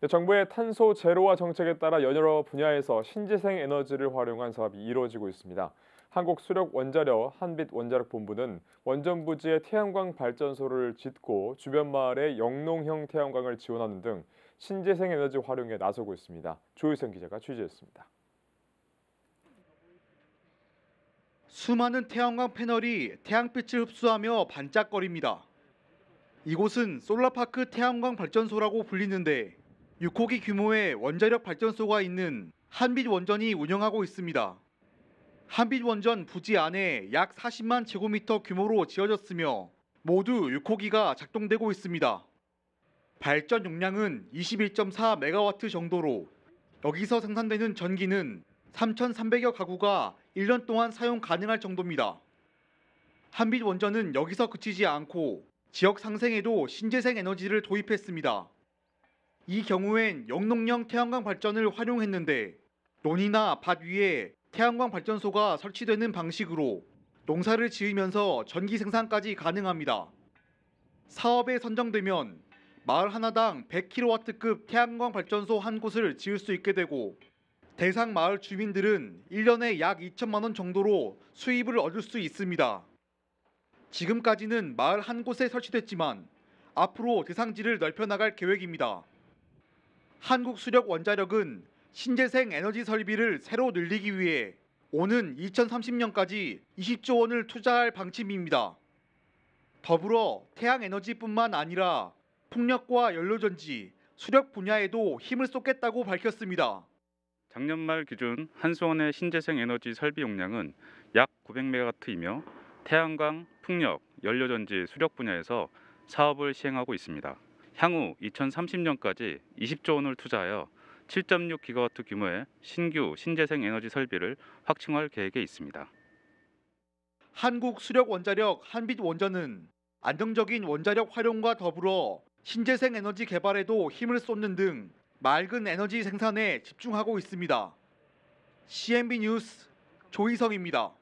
네, 정부의 탄소 제로화 정책에 따라 여러 분야에서 신재생 에너지를 활용한 사업이 이루어지고 있습니다. 한국수력원자력 한빛원자력본부는 원전 부지에 태양광 발전소를 짓고 주변 마을에 영농형 태양광을 지원하는 등 신재생 에너지 활용에 나서고 있습니다. 조유선 기자가 취재했습니다. 수많은 태양광 패널이 태양빛을 흡수하며 반짝거립니다. 이곳은 솔라파크 태양광 발전소라고 불리는데 6호기 규모의 원자력 발전소가 있는 한빛원전이 운영하고 있습니다. 한빛원전 부지 안에 약 40만 제곱미터 규모로 지어졌으며 모두 6호기가 작동되고 있습니다. 발전 용량은 21.4메가와트 정도로 여기서 생산되는 전기는 3,300여 가구가 1년 동안 사용 가능할 정도입니다. 한빛원전은 여기서 그치지 않고 지역 상생에도 신재생 에너지를 도입했습니다. 이 경우엔 영농형 태양광 발전을 활용했는데 논이나 밭 위에 태양광 발전소가 설치되는 방식으로 농사를 지으면서 전기 생산까지 가능합니다. 사업에 선정되면 마을 하나당 100kW급 태양광 발전소 한 곳을 지을 수 있게 되고 대상 마을 주민들은 1년에 약 2천만 원 정도로 수입을 얻을 수 있습니다. 지금까지는 마을 한 곳에 설치됐지만 앞으로 대상지를 넓혀 나갈 계획입니다. 한국수력원자력은 신재생 에너지 설비를 새로 늘리기 위해 오는 2030년까지 20조 원을 투자할 방침입니다. 더불어 태양에너지뿐만 아니라 풍력과 연료전지, 수력 분야에도 힘을 쏟겠다고 밝혔습니다. 작년 말 기준 한수원의 신재생 에너지 설비 용량은 약 900메가와트이며 태양광, 풍력, 연료전지, 수력 분야에서 사업을 시행하고 있습니다. 향후 2030년까지 20조 원을 투자하여 7.6 기가와트 규모의 신규 신재생 에너지 설비를 확충할 계획에 있습니다. 한국 수력 원자력 한빛 원전은 안정적인 원자력 활용과 더불어 신재생 에너지 개발에도 힘을 쏟는 등 맑은 에너지 생산에 집중하고 있습니다. CNB 뉴스 조희성입니다.